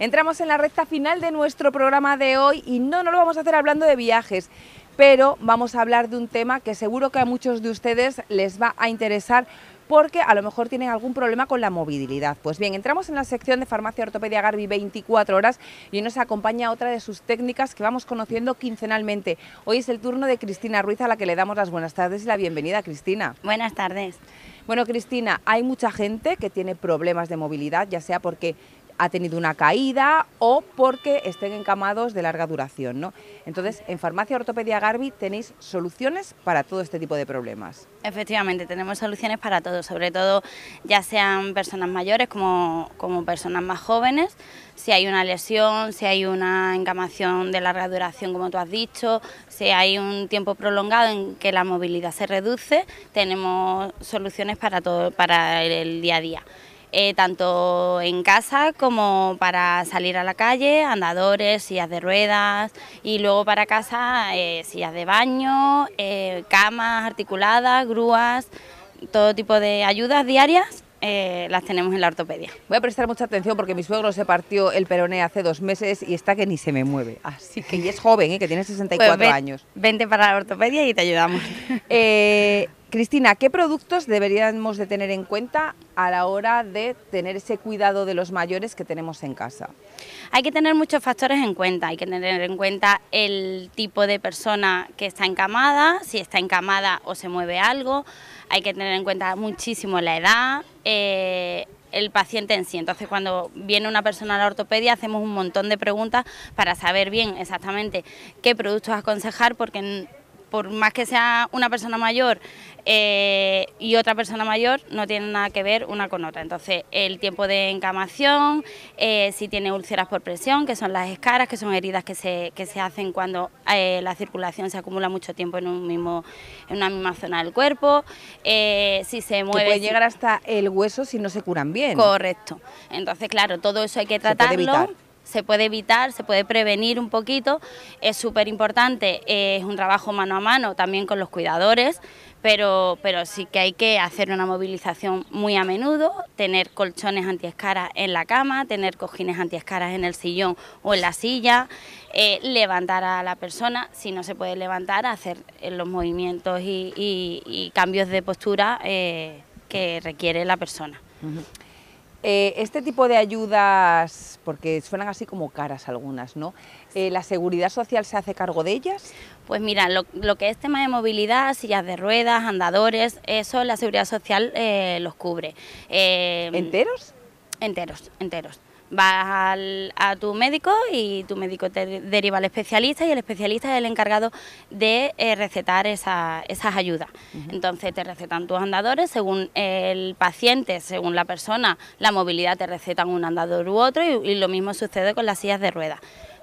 Entramos en la recta final de nuestro programa de hoy y no, nos lo vamos a hacer hablando de viajes, pero vamos a hablar de un tema que seguro que a muchos de ustedes les va a interesar porque a lo mejor tienen algún problema con la movilidad. Pues bien, entramos en la sección de Farmacia Ortopedia Garbi 24 horas y nos acompaña otra de sus técnicas que vamos conociendo quincenalmente. Hoy es el turno de Cristina Ruiz a la que le damos las buenas tardes y la bienvenida, Cristina. Buenas tardes. Bueno, Cristina, hay mucha gente que tiene problemas de movilidad, ya sea porque ha tenido una caída o porque estén encamados de larga duración. ¿no? Entonces, en Farmacia Ortopedia Garbi tenéis soluciones para todo este tipo de problemas. Efectivamente, tenemos soluciones para todo, sobre todo ya sean personas mayores como, como personas más jóvenes, si hay una lesión, si hay una encamación de larga duración, como tú has dicho, si hay un tiempo prolongado en que la movilidad se reduce, tenemos soluciones para todo, para el día a día. Eh, tanto en casa como para salir a la calle, andadores, sillas de ruedas y luego para casa eh, sillas de baño, eh, camas articuladas, grúas, todo tipo de ayudas diarias las tenemos en la ortopedia. Voy a prestar mucha atención porque mi suegro se partió el peroné hace dos meses y está que ni se me mueve. Así que y es joven, ¿eh? que tiene 64 pues años. Vente para la ortopedia y te ayudamos. Eh, Cristina, ¿qué productos deberíamos de tener en cuenta a la hora de tener ese cuidado de los mayores que tenemos en casa? Hay que tener muchos factores en cuenta, hay que tener en cuenta el tipo de persona que está encamada, si está encamada o se mueve algo, hay que tener en cuenta muchísimo la edad, eh, el paciente en sí. Entonces, cuando viene una persona a la ortopedia, hacemos un montón de preguntas para saber bien exactamente qué productos aconsejar, porque por más que sea una persona mayor eh, y otra persona mayor, no tienen nada que ver una con otra. Entonces, el tiempo de encamación, eh, si tiene úlceras por presión, que son las escaras, que son heridas que se, que se hacen cuando eh, la circulación se acumula mucho tiempo en, un mismo, en una misma zona del cuerpo, si se mueve... Que puede llegar hasta el hueso si no se curan bien. Correcto. Entonces, claro, todo eso hay que tratarlo se puede evitar, se puede prevenir un poquito. Es súper importante, es un trabajo mano a mano también con los cuidadores, pero, pero sí que hay que hacer una movilización muy a menudo, tener colchones antiescaras en la cama, tener cojines antiescaras en el sillón o en la silla, eh, levantar a la persona, si no se puede levantar, hacer eh, los movimientos y, cambios de postura eh, que requiere la persona. Eh, este tipo de ayudas, porque suenan así como caras algunas, ¿no? Eh, ¿La seguridad social se hace cargo de ellas? Pues mira, lo, que es tema de movilidad, sillas de ruedas, andadores, eso la seguridad social eh, los cubre. ¿Enteros? Enteros, enteros. Vas a tu médico y tu médico te deriva al especialista y el especialista es el encargado de eh, recetar esas ayudas. Entonces te recetan tus andadores, según el paciente, según la persona, la movilidad te recetan un andador u otro y, lo mismo sucede con las sillas de ruedas.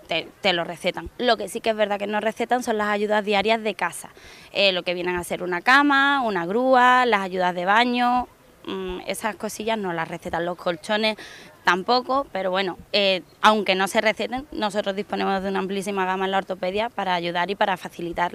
Te, lo recetan. Lo que sí que es verdad que no recetan son las ayudas diarias de casa, eh, lo que vienen a ser una cama, una grúa, las ayudas de baño, Mm, esas cosillas no las recetan los colchones tampoco, pero bueno, eh, aunque no se receten, nosotros disponemos de una amplísima gama en la ortopedia para ayudar y para facilitar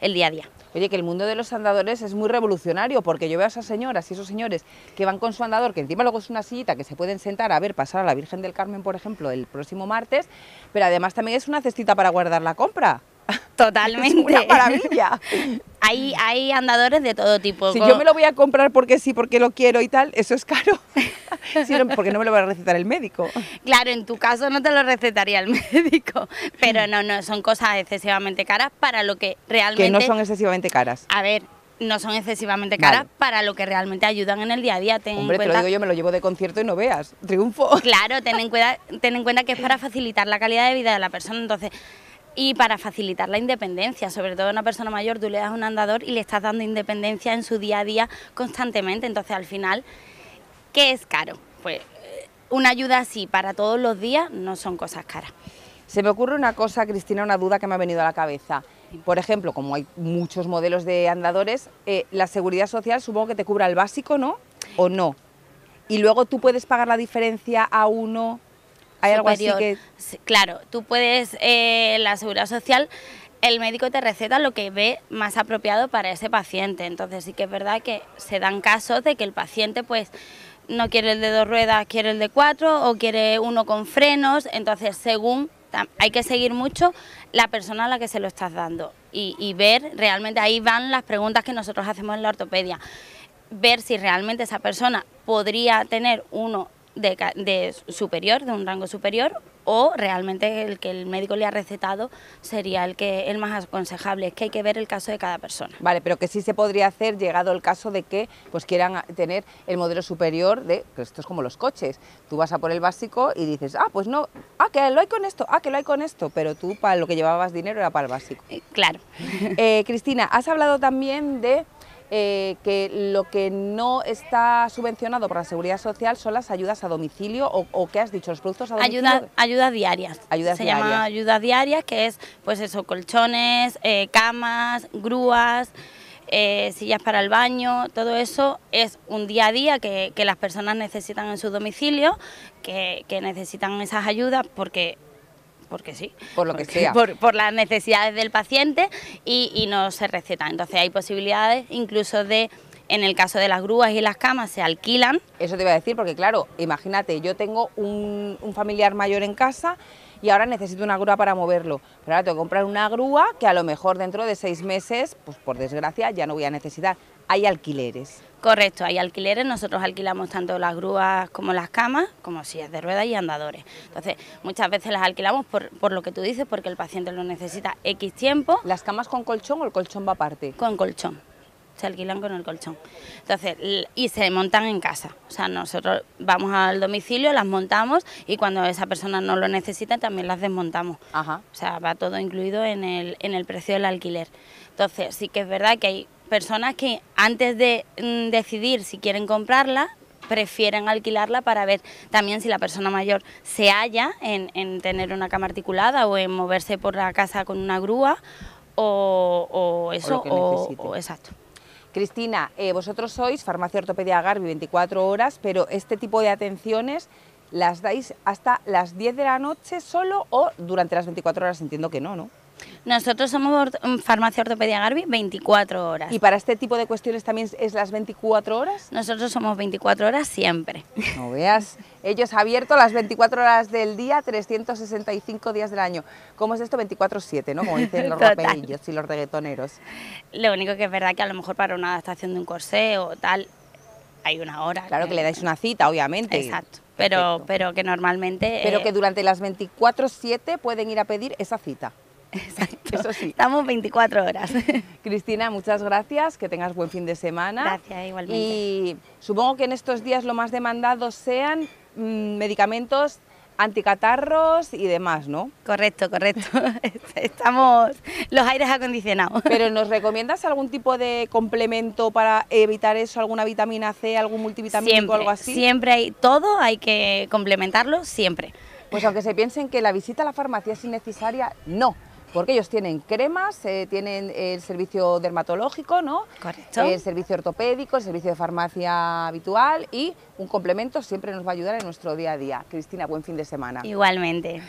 el día a día. Oye, que el mundo de los andadores es muy revolucionario, porque yo veo a esas señoras y esos señores que van con su andador, que encima luego es una sillita que se pueden sentar a ver pasar a la Virgen del Carmen, por ejemplo, el próximo martes, pero además también es una cestita para guardar la compra. Totalmente. una maravilla. hay, andadores de todo tipo. Si yo me lo voy a comprar porque sí, porque lo quiero y tal, eso es caro. porque no me lo va a recetar el médico. Claro, en tu caso no te lo recetaría el médico, pero no, no, son cosas excesivamente caras para lo que realmente... Que no son excesivamente caras. A ver, no son excesivamente caras para lo que realmente ayudan en el día a día. Ten Hombre, en te lo digo yo, me lo llevo de concierto y no veas, triunfo. Claro, ten en, cuenta, ten en cuenta que es para facilitar la calidad de vida de la persona, entonces y para facilitar la independencia, sobre todo a una persona mayor tú le das un andador y le estás dando independencia en su día a día constantemente, entonces al final, ¿qué es caro? Pues eh, una ayuda así para todos los días no son cosas caras. Se me ocurre una cosa, Cristina, una duda que me ha venido a la cabeza. Por ejemplo, como hay muchos modelos de andadores, eh, la seguridad social supongo que te cubra el básico, ¿no? ¿O no? Y luego tú puedes pagar la diferencia a uno algo Claro, tú puedes, eh, la seguridad social, el médico te receta lo que ve más apropiado para ese paciente. Entonces sí que es verdad que se dan casos de que el paciente pues no quiere el de dos ruedas, quiere el de cuatro o quiere uno con frenos. Entonces según hay que seguir mucho la persona a la que se lo estás dando y ver realmente ahí van las preguntas que nosotros hacemos en la ortopedia ver si realmente esa persona podría tener uno de, superior, de un rango superior, o realmente el que el médico le ha recetado sería el que el más aconsejable, es que hay que ver el caso de cada persona. Vale, pero que sí se podría hacer llegado el caso de que pues quieran tener el modelo superior de, esto es como los coches, tú vas a por el básico y dices, ah, pues no, ah, que lo hay con esto, ah, que lo hay con esto, pero tú para lo que llevabas dinero era para el básico. Eh, claro. Eh, Cristina, has hablado también de eh, que lo que no está subvencionado por la Seguridad Social son las ayudas a domicilio o, o ¿qué has dicho? ¿Los productos a domicilio? ayudas diarias. Se llaman llama ayudas diarias, que es pues eso, colchones, eh, camas, grúas... Eh, sillas para el baño, todo eso es un día a día que, las personas necesitan en su domicilio, que, que necesitan esas ayudas porque porque sí. Por lo que sea. Por, las necesidades del paciente y, no se receta. Entonces hay posibilidades incluso de en el caso de las grúas y las camas se alquilan. Eso te iba a decir, porque claro, imagínate, yo tengo un, un, familiar mayor en casa y ahora necesito una grúa para moverlo. Pero ahora tengo que comprar una grúa que a lo mejor dentro de seis meses, pues por desgracia, ya no voy a necesitar. Hay alquileres. Correcto, hay alquileres, nosotros alquilamos tanto las grúas como las camas, como sillas de ruedas y andadores. Entonces, muchas veces las alquilamos por, por, lo que tú dices, porque el paciente lo necesita X tiempo. ¿Las camas con colchón o el colchón va aparte? Con colchón se alquilan con el colchón. Entonces, y se montan en casa. O sea, nosotros vamos al domicilio, las montamos y cuando esa persona no lo necesita también las desmontamos. O sea, va todo incluido en el, en el precio del alquiler. Entonces, sí que es verdad que hay personas que antes de mm, decidir si quieren comprarla, prefieren alquilarla para ver también si la persona mayor se halla en, en tener una cama articulada o en moverse por la casa con una grúa o, o eso, o exacto. Cristina, eh, vosotros sois farmacia ortopedia Garbi 24 horas, pero este tipo de atenciones las dais hasta las 10 de la noche solo o durante las 24 horas, entiendo que no, ¿no? Nosotros somos mm, farmacia ortopedia Garbi 24 horas. ¿Y para este tipo de cuestiones también es las 24 horas? Nosotros somos 24 horas siempre. No veas, ellos abierto las 24 horas del día, 365 días del año. ¿Cómo es esto? 24-7, ¿no? Como dicen los raperillos y los reggaetoneros. Lo único que es verdad que a lo mejor para una adaptación de un corsé o tal, hay una hora. Claro que, le dais una cita, obviamente. Exacto. Pero, pero que normalmente... Pero que eh, durante las 24-7 pueden ir a pedir esa cita. Exacto. Eso sí. Estamos 24 horas. Cristina, muchas gracias, que tengas buen fin de semana. Gracias, igualmente. Y supongo que en estos días lo más demandado sean mm, medicamentos anticatarros y demás, ¿no? Correcto, correcto. Estamos los aires acondicionados. Pero ¿nos recomiendas algún tipo de complemento para evitar eso? ¿Alguna vitamina C, algún multivitamínico o algo así? Siempre hay, todo hay que complementarlo, siempre. Pues aunque se piensen que la visita a la farmacia es innecesaria, no porque ellos tienen cremas, eh, tienen el servicio dermatológico, ¿no? Correcto. El servicio ortopédico, el servicio de farmacia habitual y un complemento siempre nos va a ayudar en nuestro día a día. Cristina, buen fin de semana. Igualmente.